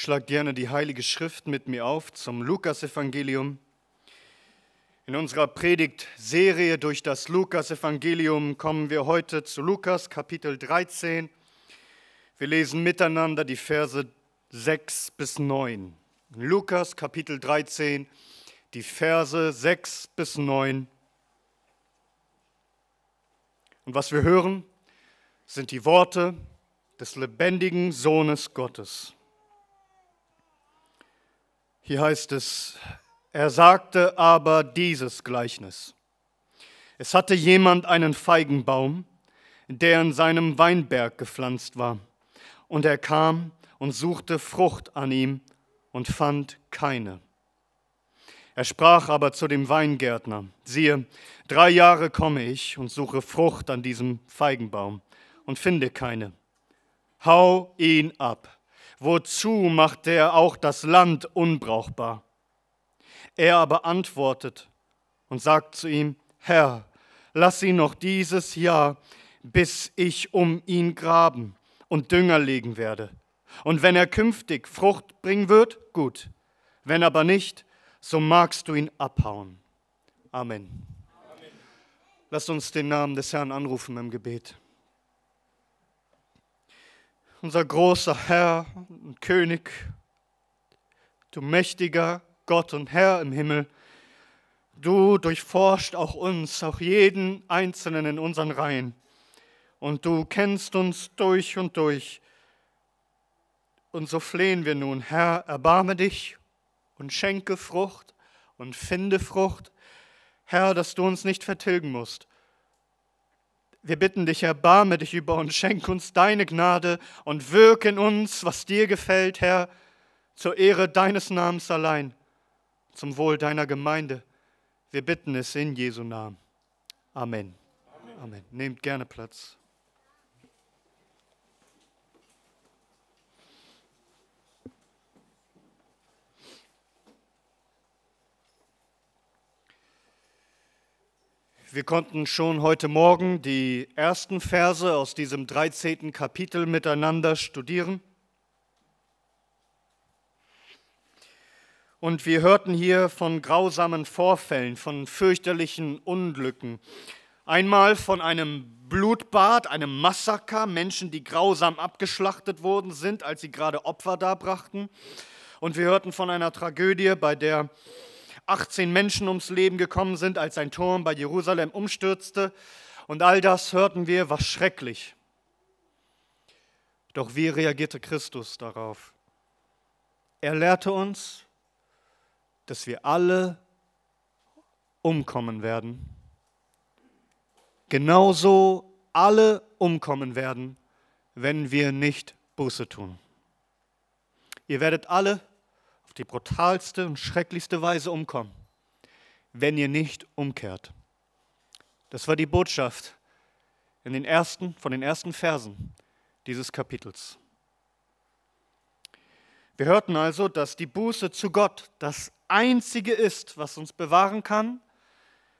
Schlag gerne die Heilige Schrift mit mir auf zum Lukasevangelium. In unserer Predigtserie durch das Lukasevangelium kommen wir heute zu Lukas Kapitel 13. Wir lesen miteinander die Verse 6 bis 9. Lukas Kapitel 13, die Verse 6 bis 9. Und was wir hören, sind die Worte des lebendigen Sohnes Gottes. Hier heißt es, er sagte aber dieses Gleichnis. Es hatte jemand einen Feigenbaum, der in seinem Weinberg gepflanzt war. Und er kam und suchte Frucht an ihm und fand keine. Er sprach aber zu dem Weingärtner, siehe, drei Jahre komme ich und suche Frucht an diesem Feigenbaum und finde keine. Hau ihn ab wozu macht er auch das Land unbrauchbar? Er aber antwortet und sagt zu ihm, Herr, lass ihn noch dieses Jahr, bis ich um ihn graben und Dünger legen werde. Und wenn er künftig Frucht bringen wird, gut. Wenn aber nicht, so magst du ihn abhauen. Amen. Amen. Lasst uns den Namen des Herrn anrufen im Gebet unser großer Herr und König, du mächtiger Gott und Herr im Himmel, du durchforscht auch uns, auch jeden Einzelnen in unseren Reihen. Und du kennst uns durch und durch. Und so flehen wir nun, Herr, erbarme dich und schenke Frucht und finde Frucht. Herr, dass du uns nicht vertilgen musst, wir bitten dich, erbarme dich über uns, schenk uns deine Gnade und wirke in uns, was dir gefällt, Herr, zur Ehre deines Namens allein, zum Wohl deiner Gemeinde. Wir bitten es in Jesu Namen. Amen. Amen. Amen. Nehmt gerne Platz. Wir konnten schon heute Morgen die ersten Verse aus diesem 13. Kapitel miteinander studieren. Und wir hörten hier von grausamen Vorfällen, von fürchterlichen Unglücken. Einmal von einem Blutbad, einem Massaker, Menschen, die grausam abgeschlachtet worden sind, als sie gerade Opfer darbrachten. Und wir hörten von einer Tragödie, bei der 18 Menschen ums Leben gekommen sind, als ein Turm bei Jerusalem umstürzte. Und all das hörten wir, war schrecklich. Doch wie reagierte Christus darauf? Er lehrte uns, dass wir alle umkommen werden. Genauso alle umkommen werden, wenn wir nicht Buße tun. Ihr werdet alle umkommen auf die brutalste und schrecklichste Weise umkommen, wenn ihr nicht umkehrt. Das war die Botschaft in den ersten, von den ersten Versen dieses Kapitels. Wir hörten also, dass die Buße zu Gott das Einzige ist, was uns bewahren kann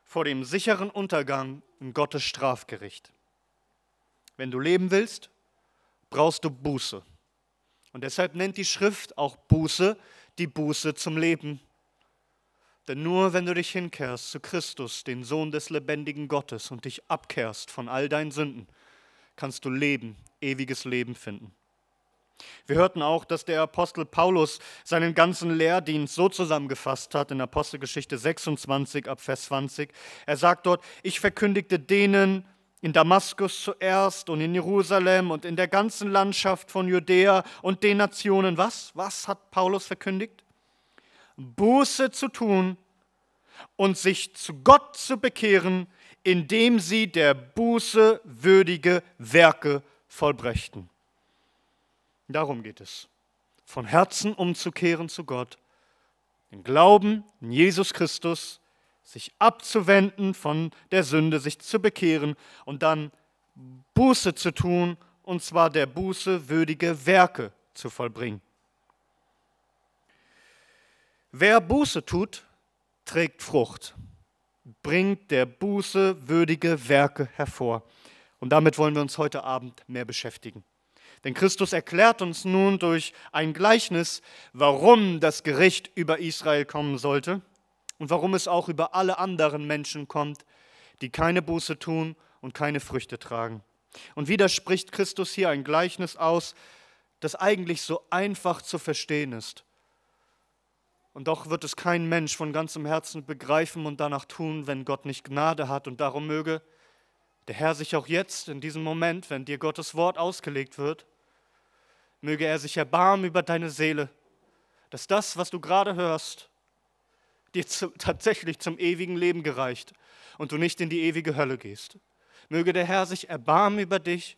vor dem sicheren Untergang in Gottes Strafgericht. Wenn du leben willst, brauchst du Buße. Und deshalb nennt die Schrift auch Buße die Buße zum Leben. Denn nur wenn du dich hinkehrst zu Christus, den Sohn des lebendigen Gottes, und dich abkehrst von all deinen Sünden, kannst du Leben, ewiges Leben finden. Wir hörten auch, dass der Apostel Paulus seinen ganzen Lehrdienst so zusammengefasst hat in Apostelgeschichte 26 ab Vers 20. Er sagt dort, ich verkündigte denen, in Damaskus zuerst und in Jerusalem und in der ganzen Landschaft von Judäa und den Nationen. Was? Was hat Paulus verkündigt? Buße zu tun und sich zu Gott zu bekehren, indem sie der Buße würdige Werke vollbrächten. Darum geht es. Von Herzen umzukehren zu Gott, den Glauben in Jesus Christus sich abzuwenden von der Sünde, sich zu bekehren und dann Buße zu tun, und zwar der Buße würdige Werke zu vollbringen. Wer Buße tut, trägt Frucht, bringt der Buße würdige Werke hervor. Und damit wollen wir uns heute Abend mehr beschäftigen. Denn Christus erklärt uns nun durch ein Gleichnis, warum das Gericht über Israel kommen sollte und warum es auch über alle anderen Menschen kommt, die keine Buße tun und keine Früchte tragen. Und wieder spricht Christus hier ein Gleichnis aus, das eigentlich so einfach zu verstehen ist. Und doch wird es kein Mensch von ganzem Herzen begreifen und danach tun, wenn Gott nicht Gnade hat. Und darum möge der Herr sich auch jetzt, in diesem Moment, wenn dir Gottes Wort ausgelegt wird, möge er sich erbarmen über deine Seele, dass das, was du gerade hörst, dir zu, tatsächlich zum ewigen Leben gereicht und du nicht in die ewige Hölle gehst. Möge der Herr sich erbarmen über dich,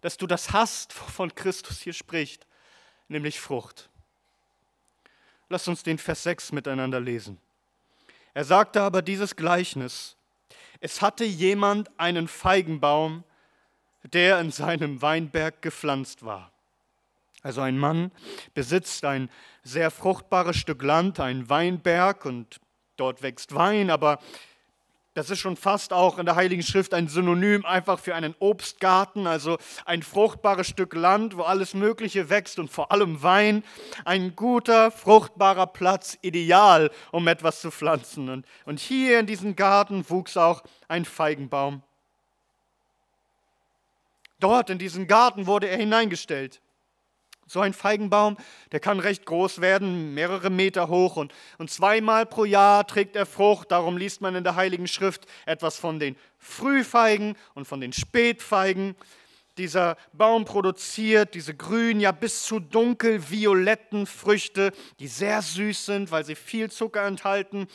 dass du das hast, wovon Christus hier spricht, nämlich Frucht. Lass uns den Vers 6 miteinander lesen. Er sagte aber dieses Gleichnis. Es hatte jemand einen Feigenbaum, der in seinem Weinberg gepflanzt war. Also ein Mann besitzt ein sehr fruchtbares Stück Land, einen Weinberg und dort wächst Wein, aber das ist schon fast auch in der Heiligen Schrift ein Synonym einfach für einen Obstgarten, also ein fruchtbares Stück Land, wo alles Mögliche wächst und vor allem Wein. Ein guter, fruchtbarer Platz, ideal, um etwas zu pflanzen. Und, und hier in diesem Garten wuchs auch ein Feigenbaum. Dort in diesen Garten wurde er hineingestellt. So ein Feigenbaum, der kann recht groß werden, mehrere Meter hoch und, und zweimal pro Jahr trägt er Frucht. Darum liest man in der Heiligen Schrift etwas von den Frühfeigen und von den Spätfeigen. Dieser Baum produziert diese grünen, ja bis zu dunkelvioletten Früchte, die sehr süß sind, weil sie viel Zucker enthalten.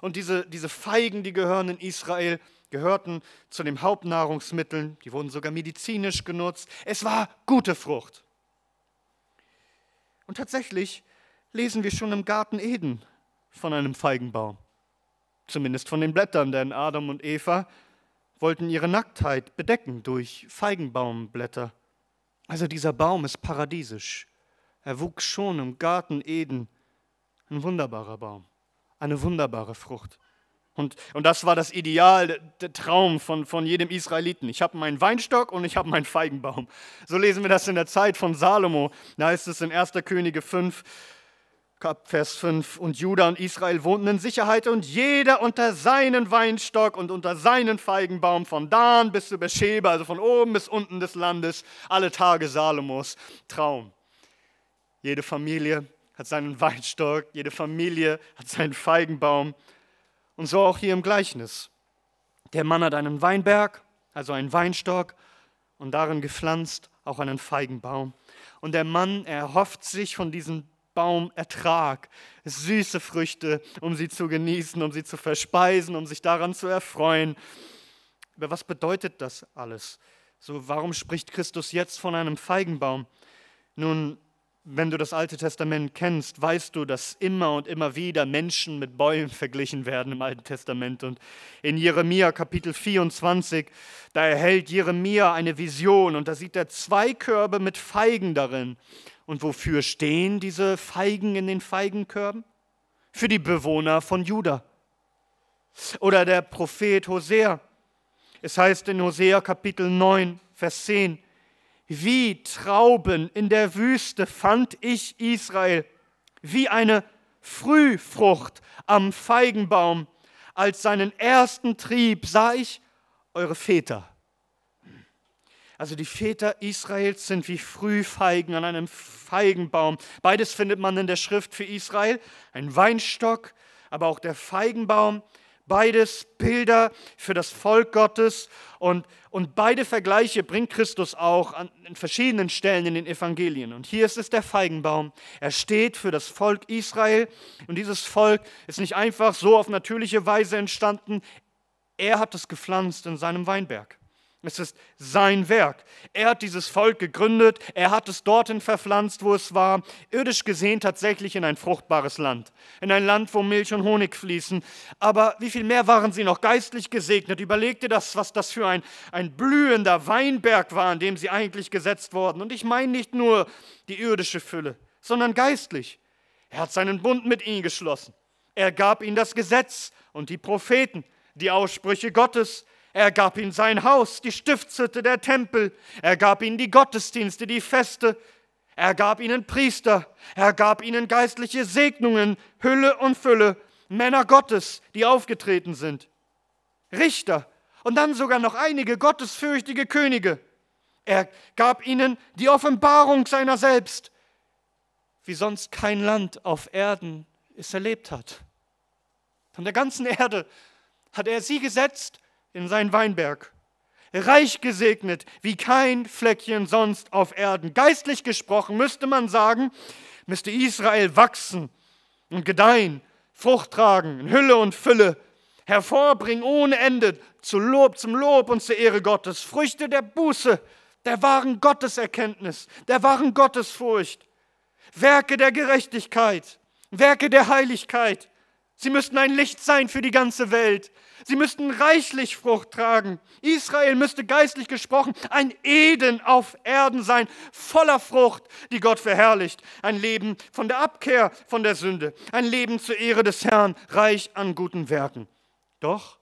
Und diese, diese Feigen, die gehören in Israel, gehörten zu den Hauptnahrungsmitteln. Die wurden sogar medizinisch genutzt. Es war gute Frucht. Und tatsächlich lesen wir schon im Garten Eden von einem Feigenbaum. Zumindest von den Blättern, denn Adam und Eva wollten ihre Nacktheit bedecken durch Feigenbaumblätter. Also dieser Baum ist paradiesisch. Er wuchs schon im Garten Eden. Ein wunderbarer Baum, eine wunderbare Frucht. Und, und das war das Ideal, der, Traum von, von jedem Israeliten. Ich habe meinen Weinstock und ich habe meinen Feigenbaum. So lesen wir das in der Zeit von Salomo. Da heißt es in 1. Könige 5, Vers 5, und Juda und Israel wohnten in Sicherheit und jeder unter seinen Weinstock und unter seinen Feigenbaum von Dan bis zu Beersheba, also von oben bis unten des Landes, alle Tage Salomos Traum. Jede Familie hat seinen Weinstock, jede Familie hat seinen Feigenbaum und so auch hier im Gleichnis. Der Mann hat einen Weinberg, also einen Weinstock, und darin gepflanzt auch einen Feigenbaum. Und der Mann erhofft sich von diesem Baum Ertrag, süße Früchte, um sie zu genießen, um sie zu verspeisen, um sich daran zu erfreuen. Aber was bedeutet das alles? So, warum spricht Christus jetzt von einem Feigenbaum? Nun, wenn du das Alte Testament kennst, weißt du, dass immer und immer wieder Menschen mit Bäumen verglichen werden im Alten Testament. Und in Jeremia Kapitel 24, da erhält Jeremia eine Vision und da sieht er zwei Körbe mit Feigen darin. Und wofür stehen diese Feigen in den Feigenkörben? Für die Bewohner von Juda. Oder der Prophet Hosea. Es heißt in Hosea Kapitel 9, Vers 10, wie Trauben in der Wüste fand ich Israel, wie eine Frühfrucht am Feigenbaum. Als seinen ersten Trieb sah ich eure Väter. Also die Väter Israels sind wie Frühfeigen an einem Feigenbaum. Beides findet man in der Schrift für Israel. Ein Weinstock, aber auch der Feigenbaum Beides Bilder für das Volk Gottes und, und beide Vergleiche bringt Christus auch an, an verschiedenen Stellen in den Evangelien. Und hier ist es der Feigenbaum. Er steht für das Volk Israel und dieses Volk ist nicht einfach so auf natürliche Weise entstanden. Er hat es gepflanzt in seinem Weinberg. Es ist sein Werk. Er hat dieses Volk gegründet, er hat es dorthin verpflanzt, wo es war, irdisch gesehen tatsächlich in ein fruchtbares Land, in ein Land, wo Milch und Honig fließen. Aber wie viel mehr waren sie noch geistlich gesegnet? Überleg dir das, was das für ein, ein blühender Weinberg war, an dem sie eigentlich gesetzt wurden. Und ich meine nicht nur die irdische Fülle, sondern geistlich. Er hat seinen Bund mit ihnen geschlossen. Er gab ihnen das Gesetz und die Propheten, die Aussprüche Gottes, er gab ihnen sein Haus, die Stiftshütte, der Tempel. Er gab ihnen die Gottesdienste, die Feste. Er gab ihnen Priester. Er gab ihnen geistliche Segnungen, Hülle und Fülle, Männer Gottes, die aufgetreten sind. Richter und dann sogar noch einige gottesfürchtige Könige. Er gab ihnen die Offenbarung seiner selbst, wie sonst kein Land auf Erden es erlebt hat. Von der ganzen Erde hat er sie gesetzt in seinen Weinberg. Reich gesegnet, wie kein Fleckchen sonst auf Erden. Geistlich gesprochen müsste man sagen, müsste Israel wachsen und gedeihen, Frucht tragen, in Hülle und Fülle, hervorbringen ohne Ende zu Lob, zum Lob und zur Ehre Gottes, Früchte der Buße, der wahren Gotteserkenntnis, der wahren Gottesfurcht, Werke der Gerechtigkeit, Werke der Heiligkeit, Sie müssten ein Licht sein für die ganze Welt. Sie müssten reichlich Frucht tragen. Israel müsste geistlich gesprochen ein Eden auf Erden sein, voller Frucht, die Gott verherrlicht. Ein Leben von der Abkehr von der Sünde, ein Leben zur Ehre des Herrn, reich an guten Werken. Doch,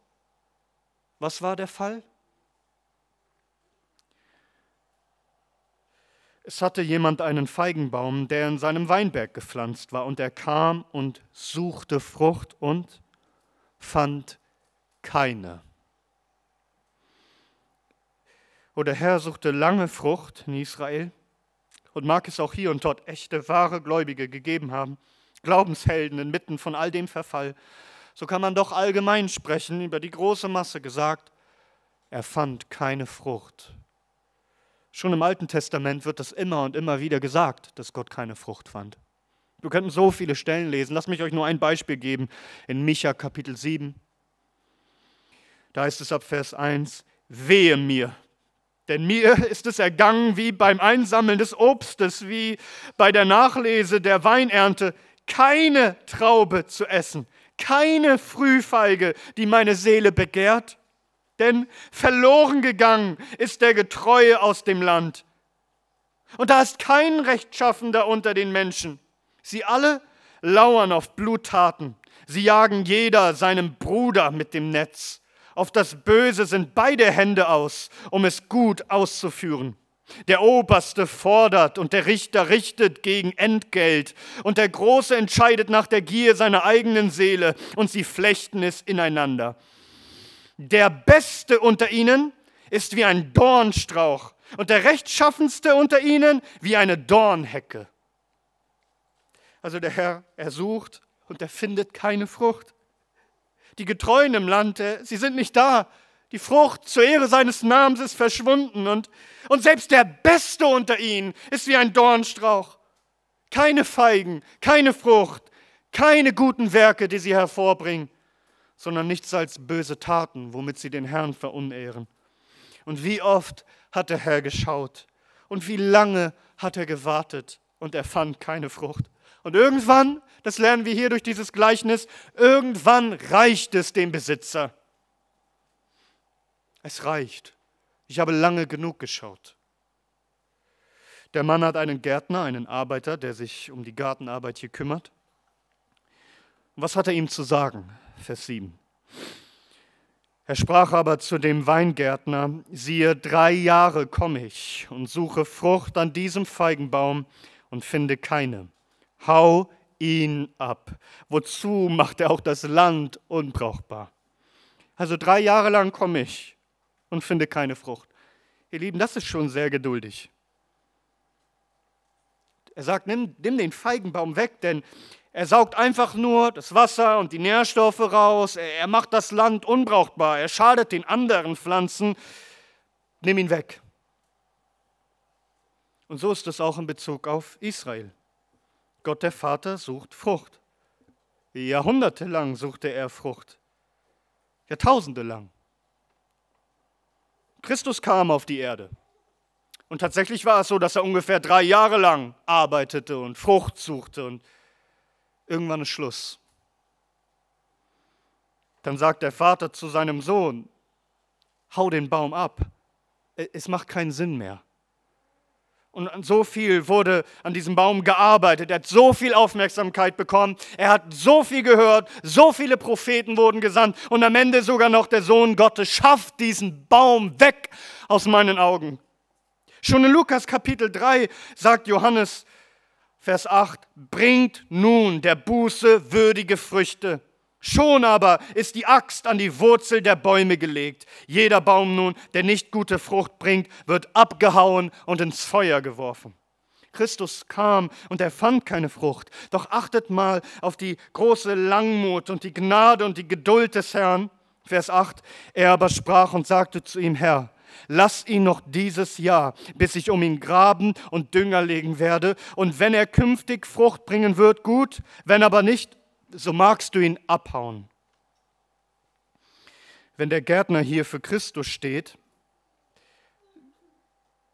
was war der Fall? Es hatte jemand einen Feigenbaum, der in seinem Weinberg gepflanzt war, und er kam und suchte Frucht und fand keine. Oder Herr suchte lange Frucht in Israel und mag es auch hier und dort echte, wahre Gläubige gegeben haben, Glaubenshelden inmitten von all dem Verfall. So kann man doch allgemein sprechen, über die große Masse gesagt, er fand keine Frucht Schon im Alten Testament wird das immer und immer wieder gesagt, dass Gott keine Frucht fand. Wir könnten so viele Stellen lesen. Lasst mich euch nur ein Beispiel geben in Micha Kapitel 7. Da heißt es ab Vers 1, wehe mir, denn mir ist es ergangen wie beim Einsammeln des Obstes, wie bei der Nachlese der Weinernte, keine Traube zu essen, keine Frühfeige, die meine Seele begehrt denn verloren gegangen ist der Getreue aus dem Land. Und da ist kein Rechtschaffender unter den Menschen. Sie alle lauern auf Bluttaten. Sie jagen jeder seinem Bruder mit dem Netz. Auf das Böse sind beide Hände aus, um es gut auszuführen. Der Oberste fordert und der Richter richtet gegen Entgelt und der Große entscheidet nach der Gier seiner eigenen Seele und sie flechten es ineinander der Beste unter ihnen ist wie ein Dornstrauch und der Rechtschaffenste unter ihnen wie eine Dornhecke. Also der Herr, er sucht und er findet keine Frucht. Die Getreuen im Land, sie sind nicht da. Die Frucht zur Ehre seines Namens ist verschwunden und, und selbst der Beste unter ihnen ist wie ein Dornstrauch. Keine Feigen, keine Frucht, keine guten Werke, die sie hervorbringen sondern nichts als böse Taten, womit sie den Herrn verunehren. Und wie oft hat der Herr geschaut und wie lange hat er gewartet und er fand keine Frucht. Und irgendwann, das lernen wir hier durch dieses Gleichnis, irgendwann reicht es dem Besitzer. Es reicht. Ich habe lange genug geschaut. Der Mann hat einen Gärtner, einen Arbeiter, der sich um die Gartenarbeit hier kümmert. Was hat er ihm zu sagen? Vers 7. Er sprach aber zu dem Weingärtner, siehe, drei Jahre komme ich und suche Frucht an diesem Feigenbaum und finde keine. Hau ihn ab. Wozu macht er auch das Land unbrauchbar? Also drei Jahre lang komme ich und finde keine Frucht. Ihr Lieben, das ist schon sehr geduldig. Er sagt, nimm, nimm den Feigenbaum weg, denn er saugt einfach nur das Wasser und die Nährstoffe raus. Er macht das Land unbrauchbar. Er schadet den anderen Pflanzen. Nimm ihn weg. Und so ist es auch in Bezug auf Israel. Gott der Vater sucht Frucht. Jahrhundertelang suchte er Frucht. Jahrtausende lang. Christus kam auf die Erde. Und tatsächlich war es so, dass er ungefähr drei Jahre lang arbeitete und Frucht suchte und irgendwann ist Schluss. Dann sagt der Vater zu seinem Sohn, hau den Baum ab. Es macht keinen Sinn mehr. Und so viel wurde an diesem Baum gearbeitet. Er hat so viel Aufmerksamkeit bekommen. Er hat so viel gehört. So viele Propheten wurden gesandt. Und am Ende sogar noch der Sohn Gottes schafft diesen Baum weg aus meinen Augen. Schon in Lukas Kapitel 3 sagt Johannes, Vers 8, bringt nun der Buße würdige Früchte. Schon aber ist die Axt an die Wurzel der Bäume gelegt. Jeder Baum nun, der nicht gute Frucht bringt, wird abgehauen und ins Feuer geworfen. Christus kam und er fand keine Frucht. Doch achtet mal auf die große Langmut und die Gnade und die Geduld des Herrn. Vers 8, er aber sprach und sagte zu ihm, Herr, Lass ihn noch dieses Jahr, bis ich um ihn graben und Dünger legen werde. Und wenn er künftig Frucht bringen wird, gut. Wenn aber nicht, so magst du ihn abhauen. Wenn der Gärtner hier für Christus steht,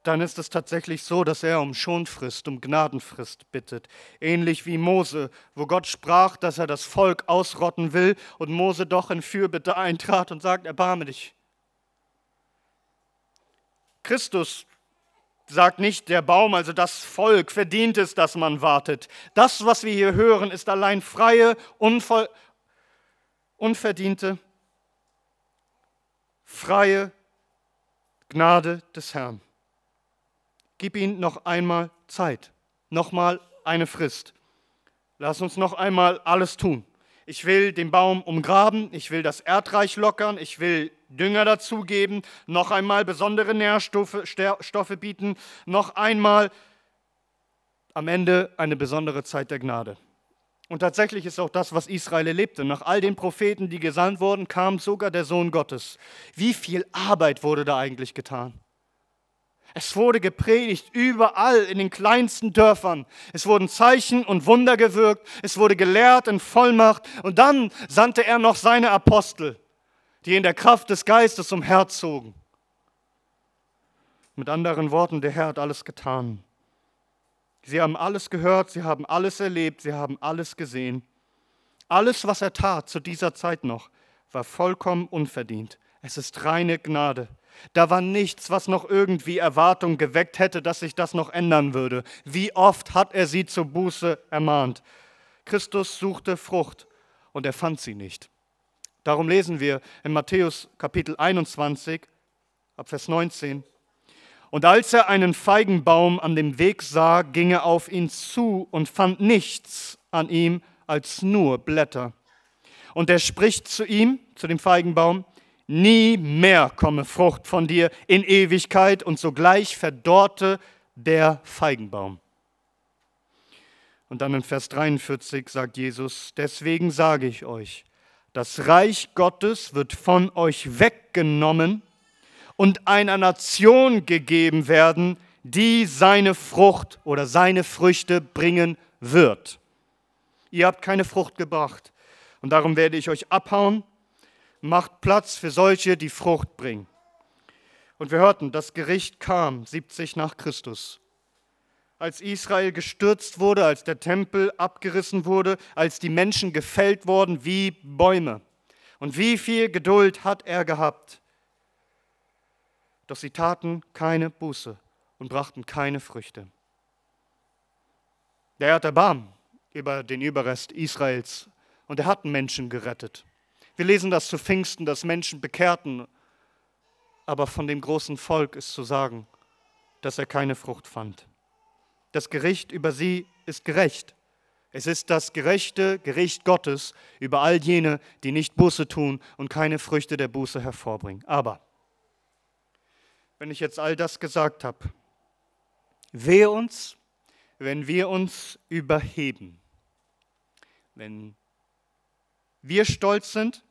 dann ist es tatsächlich so, dass er um Schonfrist, um Gnadenfrist bittet. Ähnlich wie Mose, wo Gott sprach, dass er das Volk ausrotten will und Mose doch in Fürbitte eintrat und sagt, erbarme dich. Christus sagt nicht der Baum, also das Volk verdient es, dass man wartet. Das, was wir hier hören, ist allein freie, unverdiente, freie Gnade des Herrn. Gib ihm noch einmal Zeit, nochmal eine Frist. Lass uns noch einmal alles tun ich will den Baum umgraben, ich will das Erdreich lockern, ich will Dünger dazugeben, noch einmal besondere Nährstoffe Stoffe bieten, noch einmal am Ende eine besondere Zeit der Gnade. Und tatsächlich ist auch das, was Israel erlebte. Nach all den Propheten, die gesandt wurden, kam sogar der Sohn Gottes. Wie viel Arbeit wurde da eigentlich getan? Es wurde gepredigt überall in den kleinsten Dörfern. Es wurden Zeichen und Wunder gewirkt. Es wurde gelehrt in Vollmacht. Und dann sandte er noch seine Apostel, die in der Kraft des Geistes umherzogen. Mit anderen Worten, der Herr hat alles getan. Sie haben alles gehört, sie haben alles erlebt, sie haben alles gesehen. Alles, was er tat zu dieser Zeit noch, war vollkommen unverdient. Es ist reine Gnade. Da war nichts, was noch irgendwie Erwartung geweckt hätte, dass sich das noch ändern würde. Wie oft hat er sie zur Buße ermahnt? Christus suchte Frucht und er fand sie nicht. Darum lesen wir in Matthäus Kapitel 21 ab Vers 19. Und als er einen Feigenbaum an dem Weg sah, ging er auf ihn zu und fand nichts an ihm als nur Blätter. Und er spricht zu ihm, zu dem Feigenbaum, nie mehr komme Frucht von dir in Ewigkeit, und sogleich verdorrte der Feigenbaum. Und dann in Vers 43 sagt Jesus, deswegen sage ich euch, das Reich Gottes wird von euch weggenommen und einer Nation gegeben werden, die seine Frucht oder seine Früchte bringen wird. Ihr habt keine Frucht gebracht und darum werde ich euch abhauen macht Platz für solche, die Frucht bringen. Und wir hörten, das Gericht kam 70 nach Christus. Als Israel gestürzt wurde, als der Tempel abgerissen wurde, als die Menschen gefällt wurden wie Bäume. Und wie viel Geduld hat er gehabt? Doch sie taten keine Buße und brachten keine Früchte. Der hat Erbarm über den Überrest Israels und er hat Menschen gerettet. Wir lesen das zu Pfingsten, dass Menschen bekehrten, aber von dem großen Volk ist zu sagen, dass er keine Frucht fand. Das Gericht über sie ist gerecht. Es ist das gerechte Gericht Gottes über all jene, die nicht Buße tun und keine Früchte der Buße hervorbringen. Aber wenn ich jetzt all das gesagt habe, wehe uns, wenn wir uns überheben, wenn wir stolz sind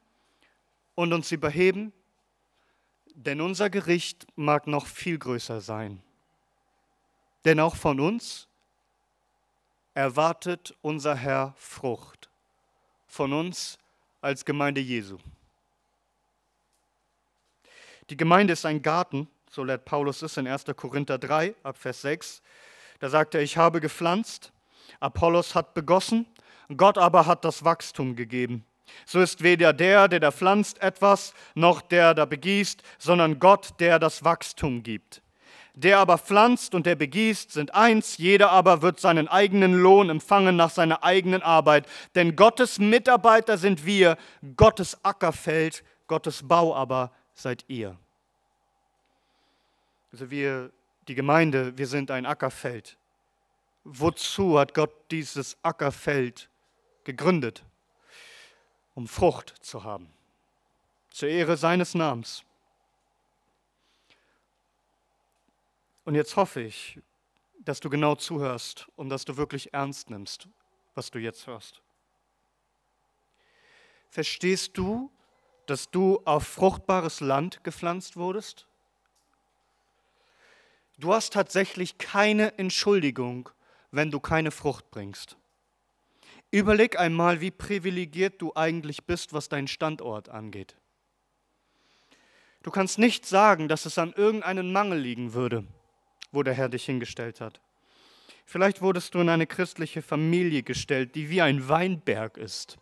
und uns überheben, denn unser Gericht mag noch viel größer sein. Denn auch von uns erwartet unser Herr Frucht, von uns als Gemeinde Jesu. Die Gemeinde ist ein Garten, so lehrt Paulus es in 1. Korinther 3, ab Vers 6. Da sagt er, ich habe gepflanzt, Apollos hat begossen, Gott aber hat das Wachstum gegeben. So ist weder der, der da pflanzt etwas, noch der da begießt, sondern Gott, der das Wachstum gibt. Der aber pflanzt und der begießt sind eins, jeder aber wird seinen eigenen Lohn empfangen nach seiner eigenen Arbeit. Denn Gottes Mitarbeiter sind wir, Gottes Ackerfeld, Gottes Bau aber seid ihr. Also wir, die Gemeinde, wir sind ein Ackerfeld. Wozu hat Gott dieses Ackerfeld gegründet? um Frucht zu haben, zur Ehre seines Namens. Und jetzt hoffe ich, dass du genau zuhörst und dass du wirklich ernst nimmst, was du jetzt hörst. Verstehst du, dass du auf fruchtbares Land gepflanzt wurdest? Du hast tatsächlich keine Entschuldigung, wenn du keine Frucht bringst. Überleg einmal, wie privilegiert du eigentlich bist, was deinen Standort angeht. Du kannst nicht sagen, dass es an irgendeinen Mangel liegen würde, wo der Herr dich hingestellt hat. Vielleicht wurdest du in eine christliche Familie gestellt, die wie ein Weinberg ist.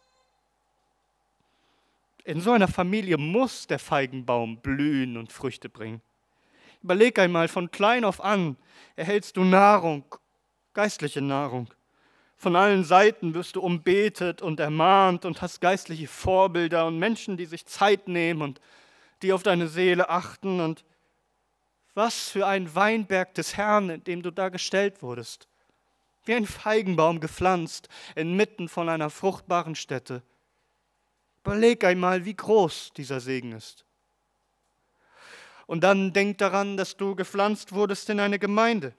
In so einer Familie muss der Feigenbaum blühen und Früchte bringen. Überleg einmal, von klein auf an erhältst du Nahrung, geistliche Nahrung. Von allen Seiten wirst du umbetet und ermahnt und hast geistliche Vorbilder und Menschen, die sich Zeit nehmen und die auf deine Seele achten. Und was für ein Weinberg des Herrn, in dem du da gestellt wurdest. Wie ein Feigenbaum gepflanzt inmitten von einer fruchtbaren Stätte. Überleg einmal, wie groß dieser Segen ist. Und dann denk daran, dass du gepflanzt wurdest in eine Gemeinde,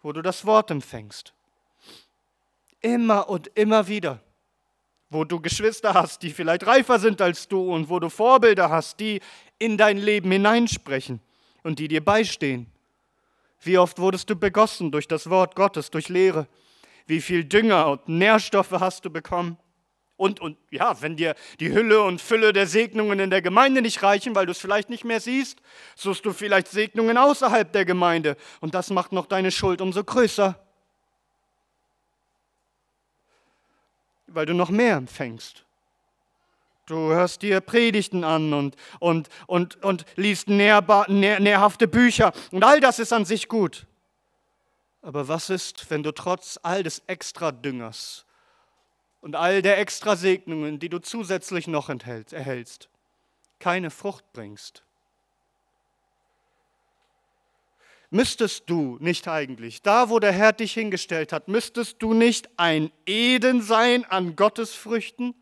wo du das Wort empfängst Immer und immer wieder. Wo du Geschwister hast, die vielleicht reifer sind als du und wo du Vorbilder hast, die in dein Leben hineinsprechen und die dir beistehen. Wie oft wurdest du begossen durch das Wort Gottes, durch Lehre? Wie viel Dünger und Nährstoffe hast du bekommen? Und, und ja, wenn dir die Hülle und Fülle der Segnungen in der Gemeinde nicht reichen, weil du es vielleicht nicht mehr siehst, suchst du vielleicht Segnungen außerhalb der Gemeinde. Und das macht noch deine Schuld umso größer. weil du noch mehr empfängst. Du hörst dir Predigten an und, und, und, und liest nährbar, nähr, nährhafte Bücher und all das ist an sich gut. Aber was ist, wenn du trotz all des Extradüngers und all der Extrasegnungen, die du zusätzlich noch enthält, erhältst, keine Frucht bringst? müsstest du nicht eigentlich, da wo der Herr dich hingestellt hat, müsstest du nicht ein Eden sein an Gottes Früchten?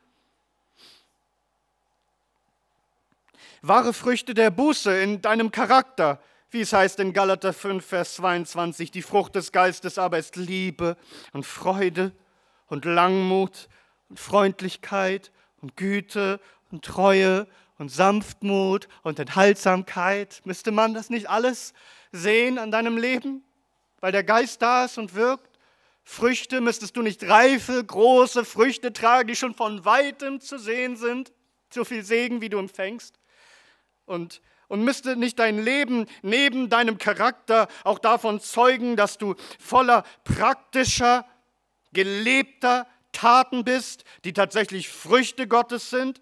Wahre Früchte der Buße in deinem Charakter, wie es heißt in Galater 5, Vers 22, die Frucht des Geistes aber ist Liebe und Freude und Langmut und Freundlichkeit und Güte und Treue und Sanftmut und Enthaltsamkeit. Müsste man das nicht alles sehen an deinem Leben? Weil der Geist da ist und wirkt? Früchte, müsstest du nicht reife, große Früchte tragen, die schon von weitem zu sehen sind? So viel Segen, wie du empfängst. Und und müsste nicht dein Leben neben deinem Charakter auch davon zeugen, dass du voller praktischer, gelebter Taten bist, die tatsächlich Früchte Gottes sind?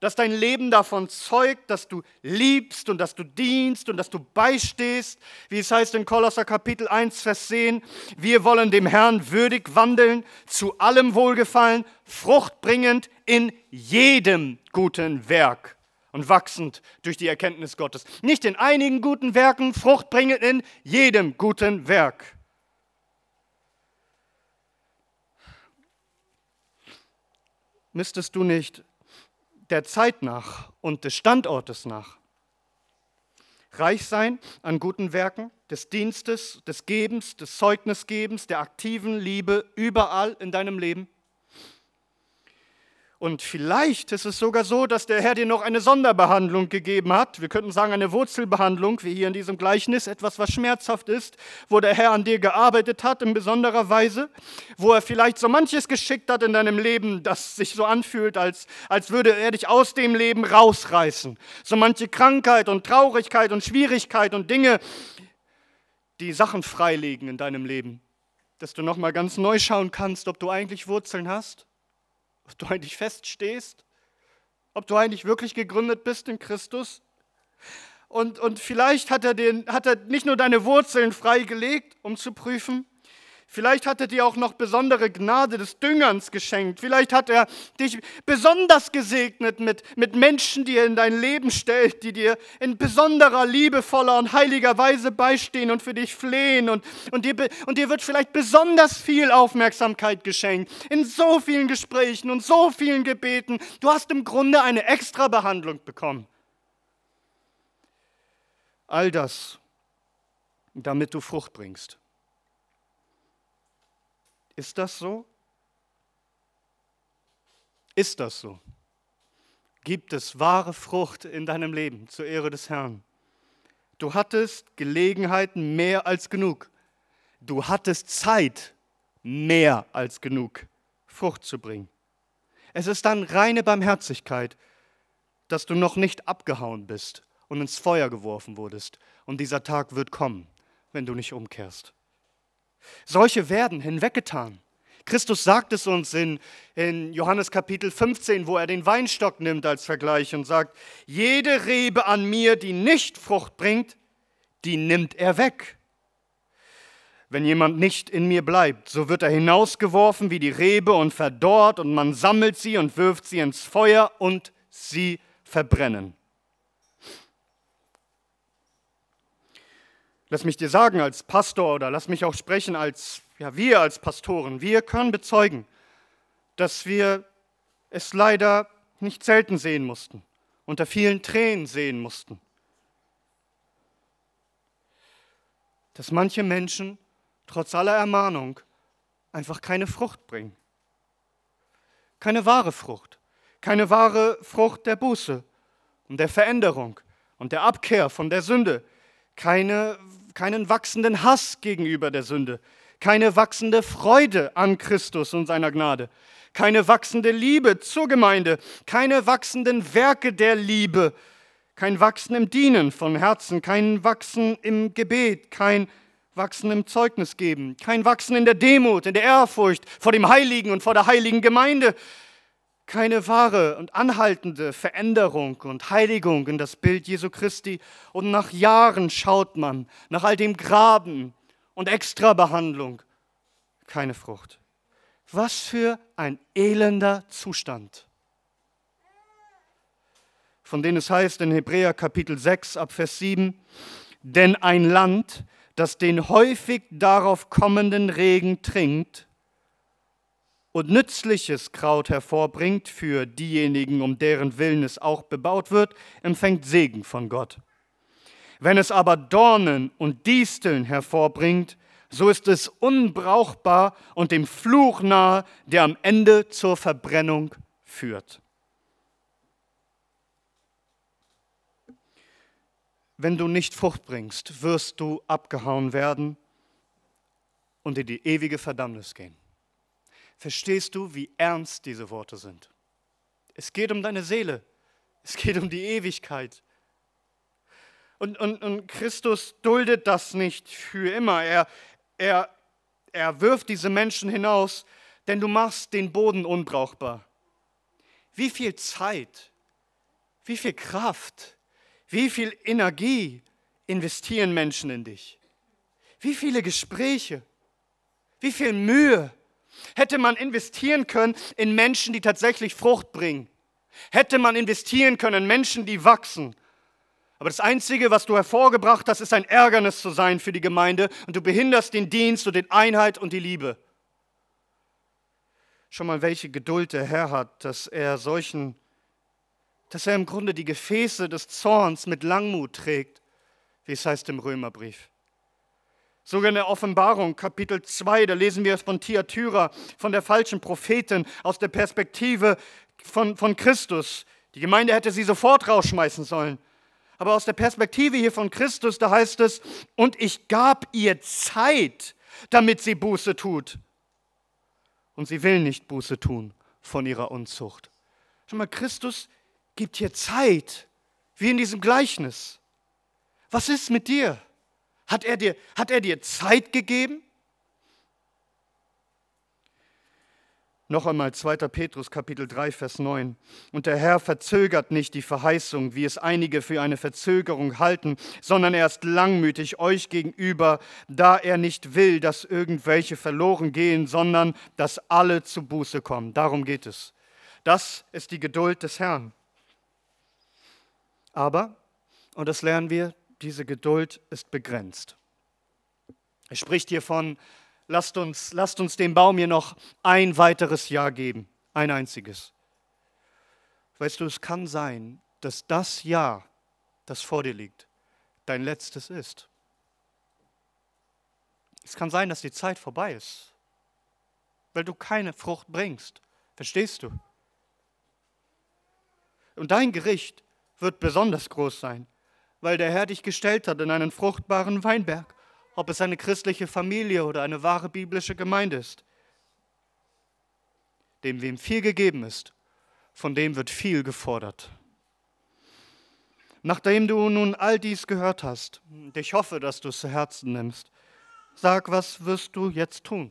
dass dein Leben davon zeugt, dass du liebst und dass du dienst und dass du beistehst, wie es heißt in Kolosser Kapitel 1, Vers 10, wir wollen dem Herrn würdig wandeln, zu allem Wohlgefallen, fruchtbringend in jedem guten Werk und wachsend durch die Erkenntnis Gottes. Nicht in einigen guten Werken, fruchtbringend in jedem guten Werk. Müsstest du nicht der Zeit nach und des Standortes nach. Reich sein an guten Werken, des Dienstes, des Gebens, des Zeugnisgebens, der aktiven Liebe überall in deinem Leben. Und vielleicht ist es sogar so, dass der Herr dir noch eine Sonderbehandlung gegeben hat. Wir könnten sagen, eine Wurzelbehandlung, wie hier in diesem Gleichnis, etwas, was schmerzhaft ist, wo der Herr an dir gearbeitet hat in besonderer Weise, wo er vielleicht so manches geschickt hat in deinem Leben, das sich so anfühlt, als, als würde er dich aus dem Leben rausreißen. So manche Krankheit und Traurigkeit und Schwierigkeit und Dinge, die Sachen freilegen in deinem Leben, dass du nochmal ganz neu schauen kannst, ob du eigentlich Wurzeln hast ob du eigentlich feststehst, ob du eigentlich wirklich gegründet bist in Christus. Und, und vielleicht hat er, den, hat er nicht nur deine Wurzeln freigelegt, um zu prüfen, Vielleicht hat er dir auch noch besondere Gnade des Düngerns geschenkt. Vielleicht hat er dich besonders gesegnet mit, mit Menschen, die er in dein Leben stellt, die dir in besonderer, liebevoller und heiliger Weise beistehen und für dich flehen. Und, und, dir, und dir wird vielleicht besonders viel Aufmerksamkeit geschenkt. In so vielen Gesprächen und so vielen Gebeten. Du hast im Grunde eine extra Behandlung bekommen. All das, damit du Frucht bringst. Ist das so? Ist das so? Gibt es wahre Frucht in deinem Leben zur Ehre des Herrn? Du hattest Gelegenheiten mehr als genug. Du hattest Zeit mehr als genug, Frucht zu bringen. Es ist dann reine Barmherzigkeit, dass du noch nicht abgehauen bist und ins Feuer geworfen wurdest. Und dieser Tag wird kommen, wenn du nicht umkehrst. Solche werden hinweggetan. Christus sagt es uns in, in, Johannes Kapitel 15, wo er den Weinstock nimmt als Vergleich und sagt, jede Rebe an mir, die nicht Frucht bringt, die nimmt er weg. Wenn jemand nicht in mir bleibt, so wird er hinausgeworfen wie die Rebe und verdorrt und man sammelt sie und wirft sie ins Feuer und sie verbrennen. Lass mich dir sagen als Pastor oder lass mich auch sprechen als, ja, wir als Pastoren, wir können bezeugen, dass wir es leider nicht selten sehen mussten, unter vielen Tränen sehen mussten, dass manche Menschen trotz aller Ermahnung einfach keine Frucht bringen. Keine wahre Frucht, keine wahre Frucht der Buße und der Veränderung und der Abkehr von der Sünde, keine keinen wachsenden Hass gegenüber der Sünde, keine wachsende Freude an Christus und seiner Gnade, keine wachsende Liebe zur Gemeinde, keine wachsenden Werke der Liebe, kein Wachsen im Dienen von Herzen, kein Wachsen im Gebet, kein Wachsen im Zeugnis geben, kein Wachsen in der Demut, in der Ehrfurcht vor dem Heiligen und vor der heiligen Gemeinde, keine wahre und anhaltende Veränderung und Heiligung in das Bild Jesu Christi. Und nach Jahren schaut man nach all dem Graben und Extrabehandlung keine Frucht. Was für ein elender Zustand. Von denen es heißt in Hebräer Kapitel 6 ab Vers 7, denn ein Land, das den häufig darauf kommenden Regen trinkt, und nützliches Kraut hervorbringt für diejenigen, um deren Willen es auch bebaut wird, empfängt Segen von Gott. Wenn es aber Dornen und Disteln hervorbringt, so ist es unbrauchbar und dem Fluch nahe, der am Ende zur Verbrennung führt. Wenn du nicht Frucht bringst, wirst du abgehauen werden und in die ewige Verdammnis gehen verstehst du, wie ernst diese Worte sind. Es geht um deine Seele. Es geht um die Ewigkeit. Und, und, und Christus duldet das nicht für immer. Er, er, er wirft diese Menschen hinaus, denn du machst den Boden unbrauchbar. Wie viel Zeit, wie viel Kraft, wie viel Energie investieren Menschen in dich? Wie viele Gespräche, wie viel Mühe, Hätte man investieren können in Menschen, die tatsächlich Frucht bringen. Hätte man investieren können in Menschen, die wachsen. Aber das Einzige, was du hervorgebracht hast, ist ein Ärgernis zu sein für die Gemeinde und du behinderst den Dienst und den Einheit und die Liebe. Schon mal, welche Geduld der Herr hat, dass er solchen, dass er im Grunde die Gefäße des Zorns mit Langmut trägt, wie es heißt im Römerbrief. Sogar in der Offenbarung, Kapitel 2, da lesen wir es von Thyatira, von der falschen Prophetin, aus der Perspektive von, von Christus. Die Gemeinde hätte sie sofort rausschmeißen sollen. Aber aus der Perspektive hier von Christus, da heißt es, und ich gab ihr Zeit, damit sie Buße tut. Und sie will nicht Buße tun von ihrer Unzucht. Schau mal, Christus gibt ihr Zeit, wie in diesem Gleichnis. Was ist mit dir? Hat er dir, hat er dir Zeit gegeben? Noch einmal 2. Petrus Kapitel 3, Vers 9. Und der Herr verzögert nicht die Verheißung, wie es einige für eine Verzögerung halten, sondern er ist langmütig euch gegenüber, da er nicht will, dass irgendwelche verloren gehen, sondern dass alle zu Buße kommen. Darum geht es. Das ist die Geduld des Herrn. Aber, und das lernen wir, diese Geduld ist begrenzt. Er spricht hier von, lasst uns, lasst uns dem Baum hier noch ein weiteres Jahr geben, ein einziges. Weißt du, es kann sein, dass das Jahr, das vor dir liegt, dein letztes ist. Es kann sein, dass die Zeit vorbei ist, weil du keine Frucht bringst. Verstehst du? Und dein Gericht wird besonders groß sein weil der Herr dich gestellt hat in einen fruchtbaren Weinberg, ob es eine christliche Familie oder eine wahre biblische Gemeinde ist. Dem, wem viel gegeben ist, von dem wird viel gefordert. Nachdem du nun all dies gehört hast, und ich hoffe, dass du es zu Herzen nimmst, sag, was wirst du jetzt tun?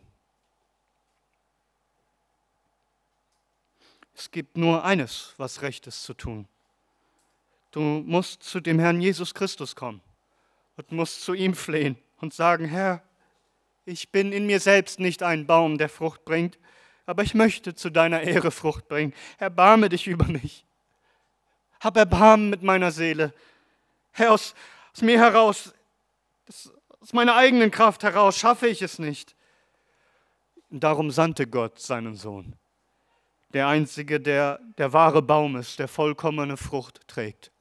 Es gibt nur eines, was recht ist zu tun. Du musst zu dem Herrn Jesus Christus kommen und musst zu ihm flehen und sagen, Herr, ich bin in mir selbst nicht ein Baum, der Frucht bringt, aber ich möchte zu deiner Ehre Frucht bringen. Erbarme dich über mich. Hab Erbarmen mit meiner Seele. Herr, aus, aus mir heraus, aus meiner eigenen Kraft heraus schaffe ich es nicht. Und darum sandte Gott seinen Sohn, der Einzige, der der wahre Baum ist, der vollkommene Frucht trägt.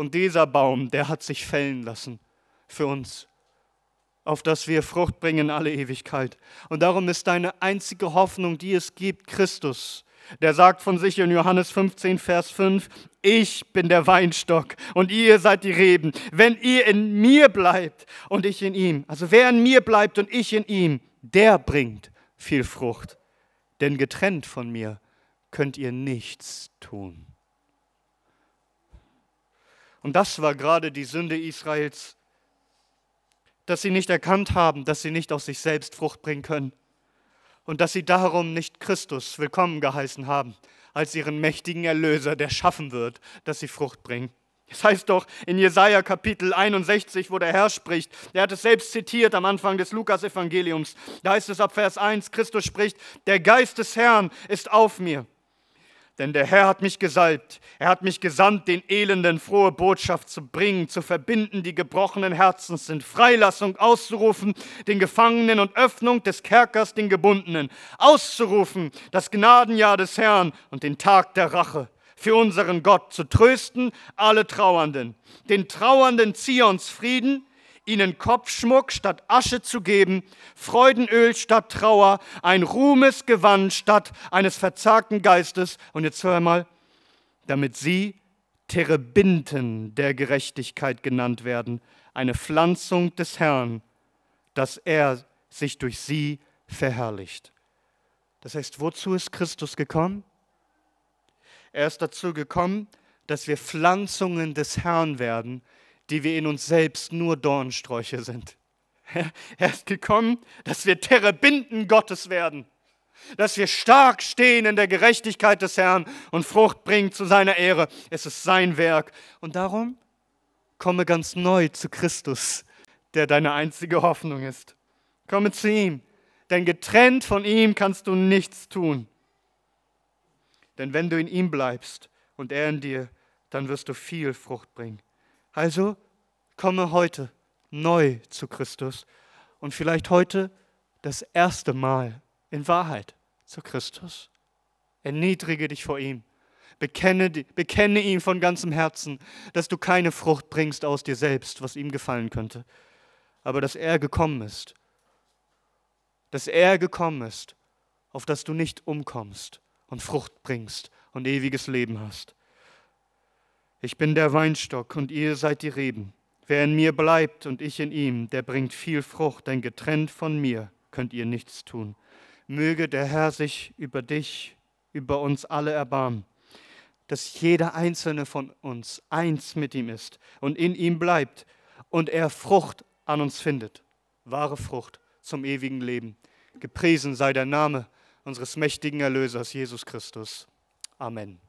Und dieser Baum, der hat sich fällen lassen für uns, auf dass wir Frucht bringen alle Ewigkeit. Und darum ist deine einzige Hoffnung, die es gibt, Christus. Der sagt von sich in Johannes 15, Vers 5, ich bin der Weinstock und ihr seid die Reben. Wenn ihr in mir bleibt und ich in ihm, also wer in mir bleibt und ich in ihm, der bringt viel Frucht. Denn getrennt von mir könnt ihr nichts tun. Und das war gerade die Sünde Israels, dass sie nicht erkannt haben, dass sie nicht aus sich selbst Frucht bringen können und dass sie darum nicht Christus willkommen geheißen haben, als ihren mächtigen Erlöser, der schaffen wird, dass sie Frucht bringen. Das heißt doch in Jesaja Kapitel 61, wo der Herr spricht, er hat es selbst zitiert am Anfang des Lukas-Evangeliums. Da heißt es ab Vers 1: Christus spricht, der Geist des Herrn ist auf mir denn der Herr hat mich gesalbt, er hat mich gesandt, den Elenden frohe Botschaft zu bringen, zu verbinden, die gebrochenen Herzens sind, Freilassung auszurufen, den Gefangenen und Öffnung des Kerkers den Gebundenen, auszurufen, das Gnadenjahr des Herrn und den Tag der Rache für unseren Gott zu trösten, alle Trauernden, den Trauernden Zions Frieden, ihnen Kopfschmuck statt Asche zu geben, Freudenöl statt Trauer, ein Ruhmesgewand statt eines verzagten Geistes. Und jetzt hör mal, damit sie Terebinten der Gerechtigkeit genannt werden, eine Pflanzung des Herrn, dass er sich durch sie verherrlicht. Das heißt, wozu ist Christus gekommen? Er ist dazu gekommen, dass wir Pflanzungen des Herrn werden, die wir in uns selbst nur Dornsträuche sind. Er ist gekommen, dass wir Terebinden Gottes werden, dass wir stark stehen in der Gerechtigkeit des Herrn und Frucht bringen zu seiner Ehre. Es ist sein Werk. Und darum komme ganz neu zu Christus, der deine einzige Hoffnung ist. Komme zu ihm, denn getrennt von ihm kannst du nichts tun. Denn wenn du in ihm bleibst und er in dir, dann wirst du viel Frucht bringen. Also komme heute neu zu Christus und vielleicht heute das erste Mal in Wahrheit zu Christus. Erniedrige dich vor ihm. Bekenne, bekenne ihm von ganzem Herzen, dass du keine Frucht bringst aus dir selbst, was ihm gefallen könnte, aber dass er gekommen ist. Dass er gekommen ist, auf dass du nicht umkommst und Frucht bringst und ewiges Leben hast. Ich bin der Weinstock und ihr seid die Reben. Wer in mir bleibt und ich in ihm, der bringt viel Frucht, denn getrennt von mir könnt ihr nichts tun. Möge der Herr sich über dich, über uns alle erbarmen, dass jeder einzelne von uns eins mit ihm ist und in ihm bleibt und er Frucht an uns findet, wahre Frucht zum ewigen Leben. Gepriesen sei der Name unseres mächtigen Erlösers Jesus Christus. Amen.